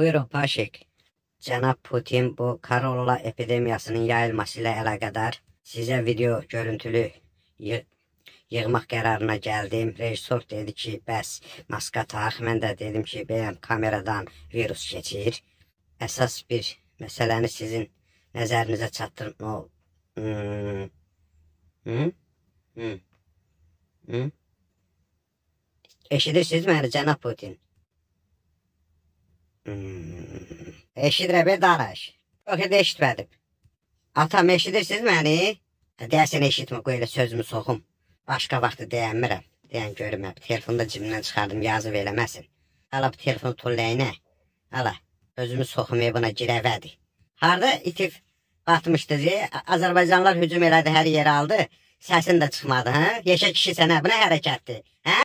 Buyurun, Paşik. Cənab Putin bu Karolla epidemiyasının yayılması ilə əlaqədar sizə video görüntülü yığ yığmaq qərarına gəldim. Rejissor dedi ki, bəs maska tax. Mən də dedim ki, bəyəm kameradan virus keçir. Əsas bir məsələni sizin nəzərinizə çatdırma ol. Hmm. Hmm? Hmm? Hmm? Eşidirsiniz məni, cənab Putin? Hmm. Eşidirə bir danış. Yox, edə eşitmədim. Atam eşidirsiniz məni? E, Deyəsən eşitmə, qoy elə sözümü soxum. Başqa vaxtı deyənmirəm. Deyən görmə, telefonu da cibimdən çıxardım, yazıb eləməsin. Hala bu telefonu tulləyinə. Hə? Hala, özümü soxumaya e, buna girəvədi. Harda itif batmışdı, Azərbaycanlar hücum elədi, hər yeri aldı. Səsin də çıxmadı, hə? Yeşə kişi sənə, bu nə hərəkətdir, hə?